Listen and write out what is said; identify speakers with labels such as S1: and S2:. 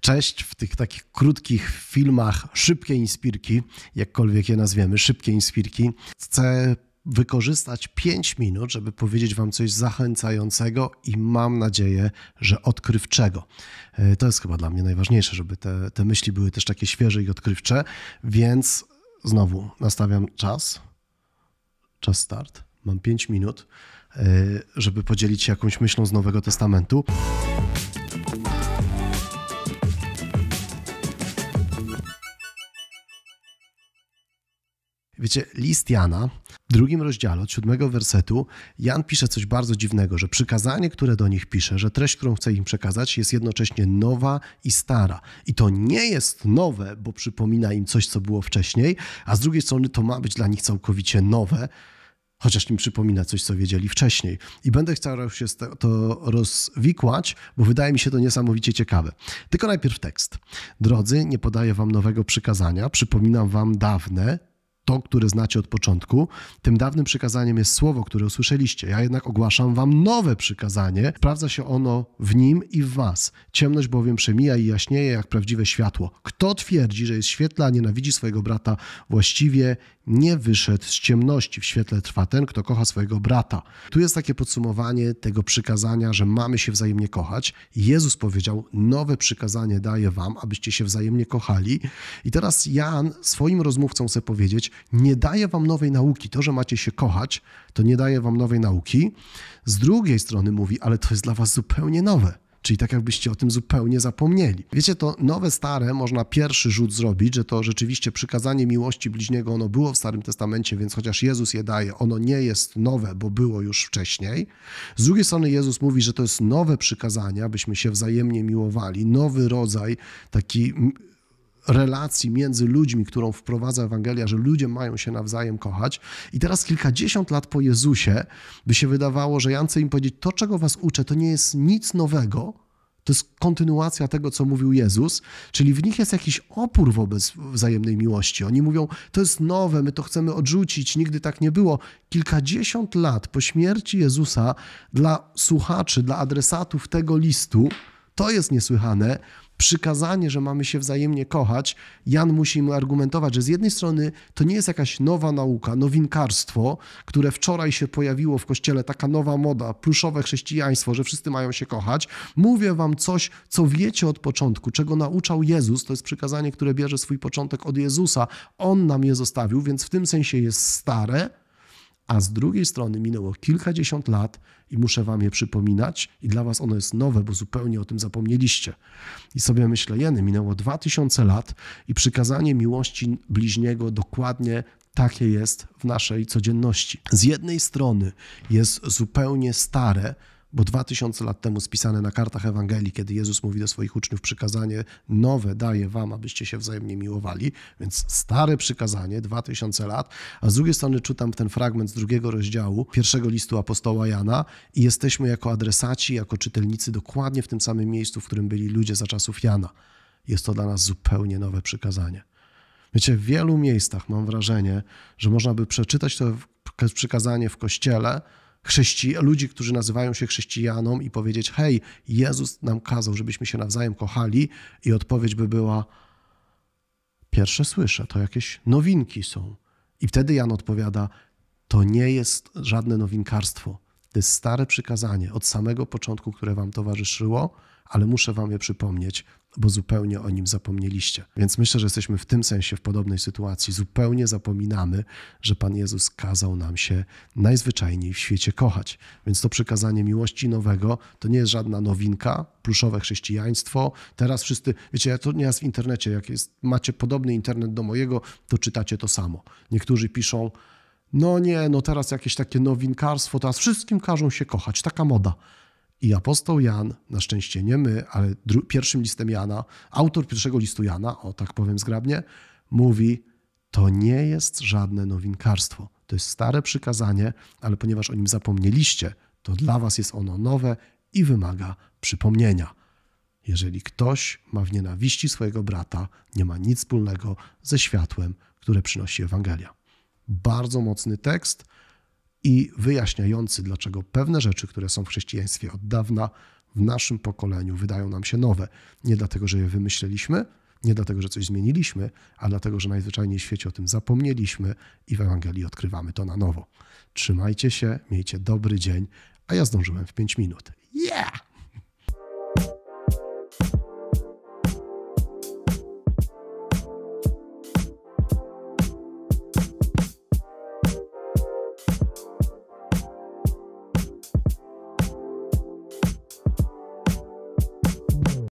S1: Cześć w tych takich krótkich filmach szybkie inspirki, jakkolwiek je nazwiemy, szybkie inspirki. Chcę wykorzystać 5 minut, żeby powiedzieć Wam coś zachęcającego i mam nadzieję, że odkrywczego. E, to jest chyba dla mnie najważniejsze, żeby te, te myśli były też takie świeże i odkrywcze, więc znowu nastawiam czas. Czas start. Mam 5 minut, e, żeby podzielić się jakąś myślą z Nowego Testamentu. Wiecie, list Jana, w drugim rozdziale, od siódmego wersetu, Jan pisze coś bardzo dziwnego, że przykazanie, które do nich pisze, że treść, którą chce im przekazać, jest jednocześnie nowa i stara. I to nie jest nowe, bo przypomina im coś, co było wcześniej, a z drugiej strony to ma być dla nich całkowicie nowe, chociaż im przypomina coś, co wiedzieli wcześniej. I będę chciał się to rozwikłać, bo wydaje mi się to niesamowicie ciekawe. Tylko najpierw tekst. Drodzy, nie podaję wam nowego przykazania, przypominam wam dawne, to, które znacie od początku. Tym dawnym przykazaniem jest słowo, które usłyszeliście. Ja jednak ogłaszam wam nowe przykazanie. Sprawdza się ono w nim i w was. Ciemność bowiem przemija i jaśnieje jak prawdziwe światło. Kto twierdzi, że jest świetla, a nienawidzi swojego brata, właściwie nie wyszedł z ciemności, w świetle trwa ten, kto kocha swojego brata. Tu jest takie podsumowanie tego przykazania, że mamy się wzajemnie kochać. Jezus powiedział: Nowe przykazanie daję wam, abyście się wzajemnie kochali. I teraz Jan swoim rozmówcom chce powiedzieć: Nie daję wam nowej nauki. To, że macie się kochać, to nie daje wam nowej nauki. Z drugiej strony mówi: Ale to jest dla was zupełnie nowe. Czyli tak jakbyście o tym zupełnie zapomnieli. Wiecie, to nowe, stare można pierwszy rzut zrobić, że to rzeczywiście przykazanie miłości bliźniego, ono było w Starym Testamencie, więc chociaż Jezus je daje, ono nie jest nowe, bo było już wcześniej. Z drugiej strony Jezus mówi, że to jest nowe przykazanie, abyśmy się wzajemnie miłowali, nowy rodzaj taki relacji między ludźmi, którą wprowadza Ewangelia, że ludzie mają się nawzajem kochać. I teraz kilkadziesiąt lat po Jezusie by się wydawało, że Jan chce im powiedzieć, to czego was uczę, to nie jest nic nowego, to jest kontynuacja tego, co mówił Jezus, czyli w nich jest jakiś opór wobec wzajemnej miłości. Oni mówią, to jest nowe, my to chcemy odrzucić, nigdy tak nie było. Kilkadziesiąt lat po śmierci Jezusa dla słuchaczy, dla adresatów tego listu, to jest niesłychane, przykazanie, że mamy się wzajemnie kochać, Jan musi mu argumentować, że z jednej strony to nie jest jakaś nowa nauka, nowinkarstwo, które wczoraj się pojawiło w kościele, taka nowa moda, pluszowe chrześcijaństwo, że wszyscy mają się kochać. Mówię wam coś, co wiecie od początku, czego nauczał Jezus, to jest przykazanie, które bierze swój początek od Jezusa. On nam je zostawił, więc w tym sensie jest stare, a z drugiej strony minęło kilkadziesiąt lat i muszę wam je przypominać i dla was ono jest nowe, bo zupełnie o tym zapomnieliście. I sobie myślę, jeny, minęło 2000 lat i przykazanie miłości bliźniego dokładnie takie jest w naszej codzienności. Z jednej strony jest zupełnie stare, bo 2000 lat temu spisane na kartach Ewangelii, kiedy Jezus mówi do swoich uczniów przykazanie nowe daje wam, abyście się wzajemnie miłowali, więc stare przykazanie 2000 lat, a z drugiej strony czytam ten fragment z drugiego rozdziału pierwszego listu apostoła Jana i jesteśmy jako adresaci, jako czytelnicy dokładnie w tym samym miejscu, w którym byli ludzie za czasów Jana. Jest to dla nas zupełnie nowe przykazanie. Wiecie, w wielu miejscach mam wrażenie, że można by przeczytać to przykazanie w kościele, chrześci- ludzi, którzy nazywają się chrześcijaną i powiedzieć: Hej, Jezus nam kazał, żebyśmy się nawzajem kochali, i odpowiedź by była: Pierwsze słyszę, to jakieś nowinki są. I wtedy Jan odpowiada: To nie jest żadne nowinkarstwo. To jest stare przykazanie od samego początku, które wam towarzyszyło, ale muszę wam je przypomnieć, bo zupełnie o nim zapomnieliście. Więc myślę, że jesteśmy w tym sensie w podobnej sytuacji. Zupełnie zapominamy, że Pan Jezus kazał nam się najzwyczajniej w świecie kochać. Więc to przykazanie miłości nowego to nie jest żadna nowinka, pluszowe chrześcijaństwo. Teraz wszyscy, wiecie, ja to nieraz w internecie, jak jest, macie podobny internet do mojego, to czytacie to samo. Niektórzy piszą, no nie, no teraz jakieś takie nowinkarstwo, teraz wszystkim każą się kochać, taka moda. I apostoł Jan, na szczęście nie my, ale pierwszym listem Jana, autor pierwszego listu Jana, o tak powiem zgrabnie, mówi, to nie jest żadne nowinkarstwo. To jest stare przykazanie, ale ponieważ o nim zapomnieliście, to dla was jest ono nowe i wymaga przypomnienia. Jeżeli ktoś ma w nienawiści swojego brata, nie ma nic wspólnego ze światłem, które przynosi Ewangelia bardzo mocny tekst i wyjaśniający, dlaczego pewne rzeczy, które są w chrześcijaństwie od dawna, w naszym pokoleniu wydają nam się nowe. Nie dlatego, że je wymyśleliśmy, nie dlatego, że coś zmieniliśmy, a dlatego, że najzwyczajniej w świecie o tym zapomnieliśmy i w Ewangelii odkrywamy to na nowo. Trzymajcie się, miejcie dobry dzień, a ja zdążyłem w 5 minut. Yeah!